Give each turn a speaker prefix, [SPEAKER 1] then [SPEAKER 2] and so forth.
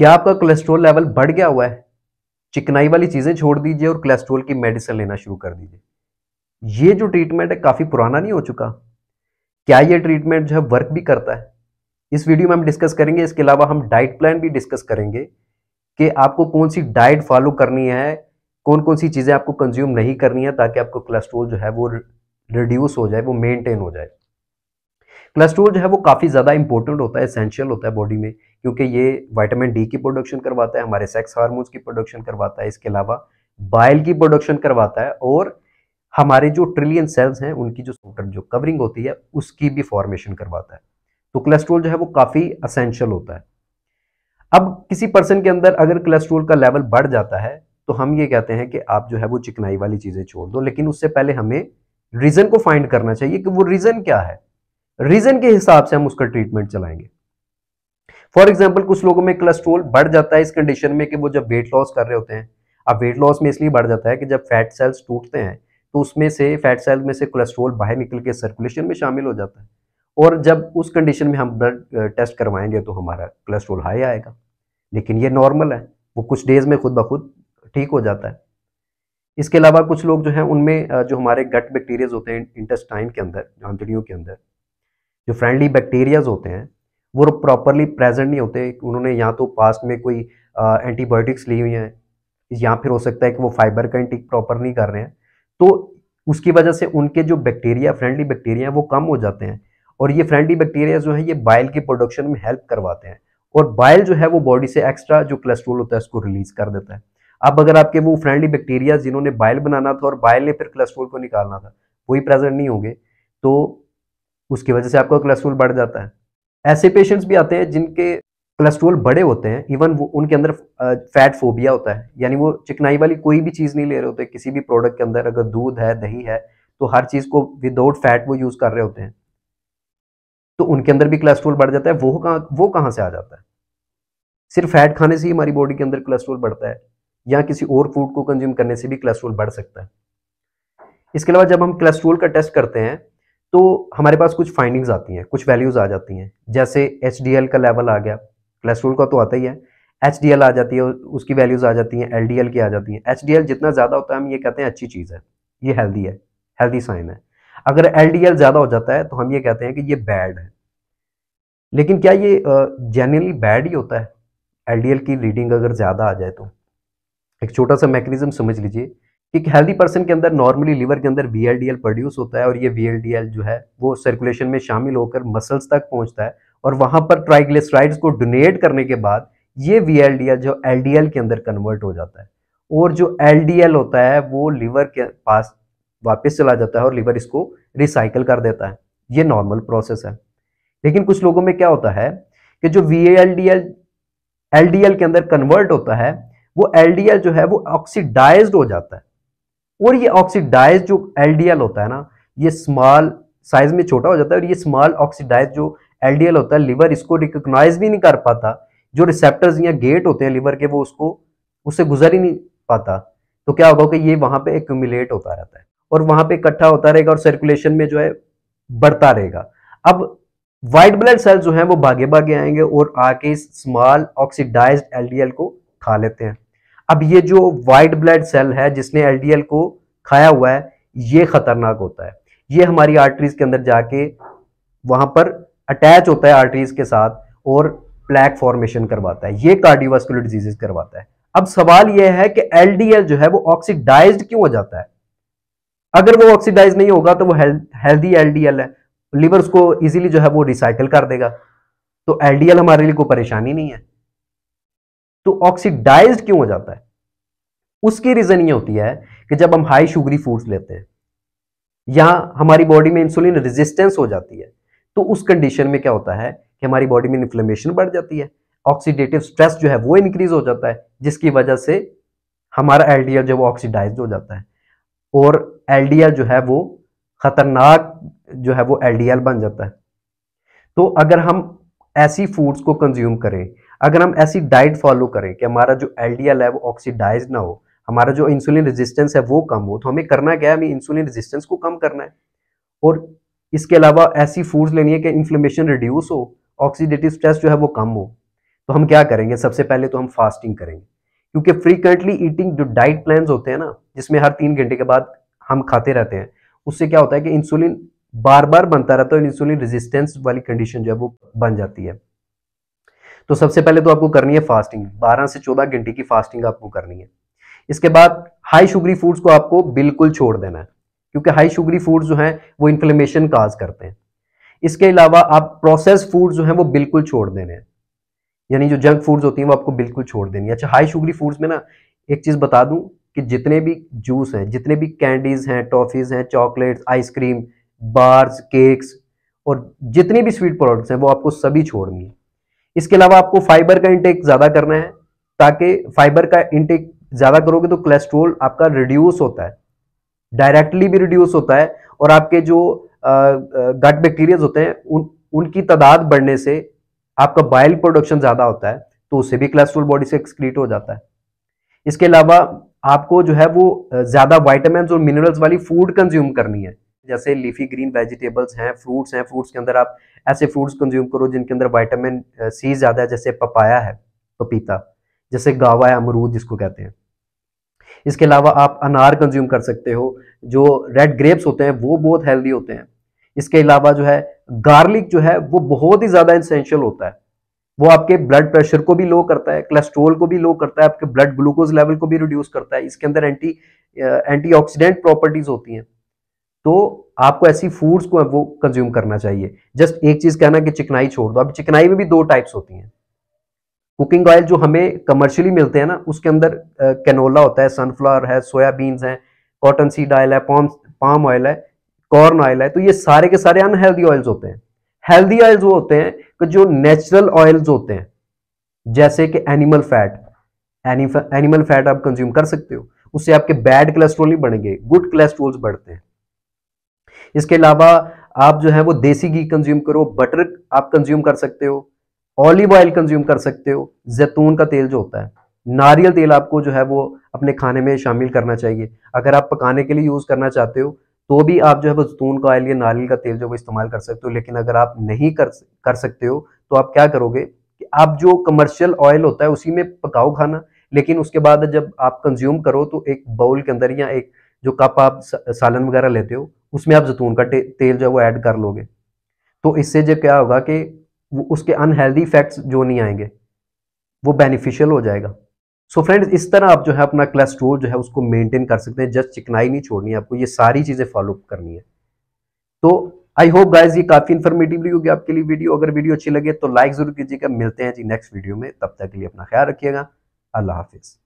[SPEAKER 1] क्या आपका cholesterol level बढ़ गया हुआ है चिकनाई वाली चीज़ें छोड़ दीजिए और कोलेस्ट्रोल की मेडिसिन लेना शुरू कर दीजिए ये जो ट्रीटमेंट है काफ़ी पुराना नहीं हो चुका क्या ये ट्रीटमेंट जो है वर्क भी करता है इस वीडियो में हम डिस्कस करेंगे इसके अलावा हम डाइट प्लान भी डिस्कस करेंगे कि आपको कौन सी डाइट फॉलो करनी है कौन कौन सी चीज़ें आपको कंज्यूम नहीं करनी है ताकि आपको कोलेस्ट्रोल जो है वो रिड्यूस हो जाए वो मेंटेन हो जाए कोलेस्ट्रोल जो है वो काफ़ी ज़्यादा इंपॉर्टेंट होता है एसेंशियल होता है बॉडी में क्योंकि ये वाइटामिन डी की प्रोडक्शन करवाता है हमारे सेक्स हार्मोन्स की प्रोडक्शन करवाता है इसके अलावा बाइल की प्रोडक्शन करवाता है और हमारे जो ट्रिलियन सेल्स हैं उनकी जो जो कवरिंग होती है उसकी भी फॉर्मेशन करवाता है तो कोलेस्ट्रोल जो है वो काफ़ी असेंशियल होता है अब किसी पर्सन के अंदर अगर कोलेस्ट्रोल का लेवल बढ़ जाता है तो हम ये कहते हैं कि आप जो है वो चिकनाई वाली चीज़ें छोड़ दो लेकिन उससे पहले हमें रीज़न को फाइंड करना चाहिए कि वो रीज़न क्या है रीजन के हिसाब से हम उसका ट्रीटमेंट चलाएंगे फॉर एग्जाम्पल कुछ लोगों में कोलेस्ट्रोल बढ़ जाता है इस कंडीशन में कि वो जब वेट लॉस कर रहे होते हैं अब वेट लॉस में इसलिए बढ़ जाता है कि जब फैट सेल्स टूटते हैं तो उसमें से फैट सेल में से कोलेस्ट्रोल बाहर निकल के सर्कुलेशन में शामिल हो जाता है और जब उस कंडीशन में हम ब्लड टेस्ट करवाएंगे तो हमारा कोलेस्ट्रोल हाई आएगा लेकिन ये नॉर्मल है वो कुछ डेज में खुद ब खुद ठीक हो जाता है इसके अलावा कुछ लोग जो हैं उनमें जो हमारे गट बैक्टीरियाज होते हैं इंटेस्टाइन के अंदर आंतड़ियों के अंदर जो फ्रेंडली बैक्टीरियाज होते हैं वो प्रॉपरली प्रेजेंट नहीं होते उन्होंने या तो पास्ट में कोई एंटीबायोटिक्स ली हुई हैं या फिर हो सकता है कि वो फाइबर का इंटेक प्रॉपर नहीं कर रहे हैं तो उसकी वजह से उनके जो बैक्टीरिया फ्रेंडली बैक्टीरिया हैं वो कम हो जाते हैं और ये फ्रेंडली बैक्टीरिया जो है ये बाइल के प्रोडक्शन में हेल्प करवाते हैं और बाइल जो है वो बॉडी से एक्स्ट्रा जो कोलेस्ट्रोल होता है उसको रिलीज कर देता है अब अगर आपके वो फ्रेंडली बैक्टीरिया जिन्होंने बाइल बनाना था और बाइल ने फिर कोलेस्ट्रोल को निकालना था वही प्रेजेंट नहीं होंगे तो उसकी वजह से आपका कोलेस्ट्रोल बढ़ जाता है ऐसे पेशेंट्स भी आते हैं जिनके कोलेस्ट्रोल बड़े होते हैं इवन वो उनके अंदर फैट फोबिया होता है यानी वो चिकनाई वाली कोई भी चीज़ नहीं ले रहे होते किसी भी प्रोडक्ट के अंदर अगर दूध है दही है तो हर चीज़ को विदाउट फैट वो यूज़ कर रहे होते हैं तो उनके अंदर भी कोलेस्ट्रोल बढ़ जाता है वो कहाँ वो कहाँ से आ जाता है सिर्फ फैट खाने से ही हमारी बॉडी के अंदर कोलेस्ट्रोल बढ़ता है या किसी और फूड को कंज्यूम करने से भी कोलेस्ट्रोल बढ़ सकता है इसके अलावा जब हम कोलेस्ट्रोल का टेस्ट करते हैं तो हमारे पास कुछ फाइंडिंग्स आती हैं कुछ वैल्यूज़ आ जाती हैं जैसे एच का लेवल आ गया कोलेस्ट्रोल का तो आता ही है एच आ जाती है उसकी वैल्यूज़ आ जाती हैं एल की आ जाती हैं एच जितना ज़्यादा होता है हम ये कहते हैं अच्छी चीज़ है ये हेल्दी है हेल्दी साइन है अगर एल ज़्यादा हो जाता है तो हम ये कहते हैं कि ये बैड है लेकिन क्या ये जनरली बैड ही होता है एल की रीडिंग अगर ज़्यादा आ जाए तो एक छोटा सा मैकेनिज्म समझ लीजिए एक हेल्दी पर्सन के अंदर नॉर्मली लीवर के अंदर वी प्रोड्यूस होता है और ये वी जो है वो सर्कुलेशन में शामिल होकर मसल्स तक पहुंचता है और वहां पर ट्राइग्लिसराइड्स को डोनेट करने के बाद ये वी जो एल के अंदर कन्वर्ट हो जाता है और जो एल होता है वो लीवर के पास वापस चला जाता है और लीवर इसको रिसाइकल कर देता है ये नॉर्मल प्रोसेस है लेकिन कुछ लोगों में क्या होता है कि जो वी एल के अंदर कन्वर्ट होता है वो एल जो है वो ऑक्सीडाइज हो जाता है और ये ऑक्सीडाइज जो एल होता है ना ये स्मॉल साइज में छोटा हो जाता है और ये स्मॉल ऑक्सीडाइज जो एल होता है लिवर इसको रिकोगनाइज भी नहीं कर पाता जो रिसेप्टर्स या गेट होते हैं लिवर के वो उसको उससे गुजर ही नहीं पाता तो क्या होगा कि ये वहां पे एक्यूमिलेट होता रहता है और वहां पे इकट्ठा होता रहेगा और सर्कुलेशन में जो है बढ़ता रहेगा अब वाइट ब्लड सेल जो है वो भागे भागे आएंगे और आके इस स्मॉल ऑक्सीडाइज एल को खा लेते हैं अब ये जो वाइट ब्लड सेल है जिसने एलडीएल को खाया हुआ है ये खतरनाक होता है ये हमारी आर्टरीज के अंदर जाके वहां पर अटैच होता है आर्टरीज के साथ और प्लैक फॉर्मेशन करवाता है ये कार्डियोवास्कुलर डिजीजेस करवाता है अब सवाल यह है कि एलडीएल जो है वो ऑक्सीडाइज क्यों हो जाता है अगर वो ऑक्सीडाइज नहीं होगा तो वो हेल्दी एलडीएल है लिवर उसको इजिली जो है वो रिसाइकल कर देगा तो एलडीएल हमारे लिए कोई परेशानी नहीं है तो ऑक्सीडाइज क्यों हो जाता है उसकी रीजन ये होती है कि जब हम हाई शुगरी फूड्स लेते हैं या हमारी बॉडी में इंसुलिन रेजिस्टेंस हो जाती है तो उस कंडीशन में क्या होता है कि हमारी बॉडी में इन्फ्लेमेशन बढ़ जाती है ऑक्सीडेटिव स्ट्रेस जो है वो इंक्रीज हो जाता है जिसकी वजह से हमारा एलडीएल जो है वो ऑक्सीडाइज हो जाता है और एलडीएल जो है वो खतरनाक जो है वो एलडीएल बन जाता है तो अगर हम ऐसी फूड्स को कंज्यूम करें अगर हम ऐसी डाइट फॉलो करें कि हमारा जो एल है वो ऑक्सीडाइज ना हो हमारा जो इंसुलिन रेजिस्टेंस है वो कम हो तो हमें करना क्या है हमें इंसुलिन रेजिस्टेंस को कम करना है और इसके अलावा ऐसी फूड्स लेनी है कि इन्फ्लेमेशन रिड्यूस हो ऑक्सीडेटिव स्ट्रेस जो है वो कम हो तो हम क्या करेंगे सबसे पहले तो हम फास्टिंग करेंगे क्योंकि फ्रीक्वेंटली ईटिंग जो डाइट प्लान होते हैं ना जिसमें हर तीन घंटे के बाद हम खाते रहते हैं उससे क्या होता है कि इंसुलिन बार बार बनता रहता है और इंसुलिन रेजिस्टेंस वाली कंडीशन जो है वो बन जाती है तो सबसे पहले तो आपको करनी है फास्टिंग 12 से 14 घंटे की फास्टिंग आपको करनी है इसके बाद हाई शुगरी फूड्स को आपको बिल्कुल छोड़ देना है क्योंकि हाई शुगरी फूड्स जो हैं वो इन्फ्लेमेशन काज करते हैं इसके अलावा आप प्रोसेस फूड्स जो हैं वो बिल्कुल छोड़ देने हैं यानी जो जंक फूड्स होती हैं वो आपको बिल्कुल छोड़ देनी है अच्छा हाई शुगरी फूड्स में ना एक चीज़ बता दूं कि जितने भी जूस हैं जितने भी कैंडीज हैं टॉफ़ीज़ हैं चॉकलेट्स आइसक्रीम बार्स केक्स और जितने भी स्वीट प्रोडक्ट्स हैं वो आपको सभी छोड़नी है इसके अलावा आपको फाइबर का इंटेक ज़्यादा करना है ताकि फाइबर का इंटेक ज़्यादा करोगे तो कोलेस्ट्रोल आपका रिड्यूस होता है डायरेक्टली भी रिड्यूस होता है और आपके जो गट बैक्टीरियाज होते हैं उन उनकी तादाद बढ़ने से आपका बाइल प्रोडक्शन ज़्यादा होता है तो उससे भी कोलेस्ट्रोल बॉडी से एक्सक्रीट हो जाता है इसके अलावा आपको जो है वो ज़्यादा वाइटामिन और मिनरल्स वाली फूड कंज्यूम करनी है जैसे लीफी ग्रीन वेजिटेबल्स हैं फ्रूट्स हैं फ्रूट्स के अंदर आप ऐसे फ्रूट्स कंज्यूम करो जिनके अंदर वाइटामिन सी ज़्यादा है जैसे पपाया है पपीता जैसे गावा है अमरूद जिसको कहते हैं इसके अलावा आप अनार कंज्यूम कर सकते हो जो रेड ग्रेप्स होते हैं वो बहुत हेल्दी होते हैं इसके अलावा जो है गार्लिक जो है वो बहुत ही ज़्यादा इंसेंशियल होता है वो आपके ब्लड प्रेशर को भी लो करता है कोलेस्ट्रोल को भी लो करता है आपके ब्लड ग्लूकोज लेवल को भी रिड्यूस करता है इसके अंदर एंटी एंटीऑक्सीडेंट प्रॉपर्टीज़ होती हैं तो आपको ऐसी फूड्स को वो कंज्यूम करना चाहिए जस्ट एक चीज कहना कि चिकनाई छोड़ दो अब चिकनाई में भी दो टाइप्स होती हैं कुकिंग ऑयल जो हमें कमर्शियली मिलते हैं ना उसके अंदर कैनोला होता है सनफ्लावर है सोयाबीन्स है कॉटन सीड ऑयल है पाम पाम ऑयल है कॉर्न ऑयल है तो ये सारे के सारे अनहेल्दी ऑयल्स होते हैं हेल्दी ऑयल्स वो होते हैं कि जो नेचुरल ऑयल्स होते हैं जैसे कि एनिमल फैट एनिमल फैट आप कंज्यूम कर सकते हो उससे आपके बैड कोलेस्ट्रोल नहीं बढ़ेंगे गुड कोलेस्ट्रोल्स बढ़ते हैं इसके अलावा आप जो है वो देसी घी कंज्यूम करो बटर आप कंज्यूम कर सकते हो ऑलिव ऑयल कंज्यूम कर सकते हो जैतून का तेल जो होता है नारियल तेल आपको जो है वो अपने खाने में शामिल करना चाहिए अगर आप पकाने के लिए यूज़ करना चाहते हो तो भी आप जो है वो जैतून का ऑयल या नारियल का तेल जो वो इस्तेमाल कर सकते हो लेकिन अगर आप नहीं कर कर सकते हो तो आप क्या करोगे कि आप जो कमर्शियल ऑयल होता है उसी में पकाओ खाना लेकिन उसके बाद जब आप कंज्यूम करो तो एक बाउल के अंदर या एक जो कप आप सालन वगैरह लेते हो उसमें आप जैतून का तेल जो है वो ऐड कर लोगे तो इससे जो क्या होगा कि उसके अनहेल्दी इफेक्ट्स जो नहीं आएंगे वो बेनिफिशियल हो जाएगा सो so फ्रेंड्स इस तरह आप जो है अपना कोलेस्ट्रोल जो है उसको मेंटेन कर सकते हैं जस्ट चिकनाई नहीं छोड़नी है आपको ये सारी चीज़ें फॉलो अप करनी है तो आई होप गाइज ये काफ़ी इन्फॉर्मेटिव होगी आपके लिए वीडियो अगर वीडियो अच्छी लगे तो लाइक ज़रूर कीजिएगा मिलते हैं जी नेक्स्ट वीडियो में तब तक के लिए अपना ख्याल रखिएगा अल्लाह हाफिज़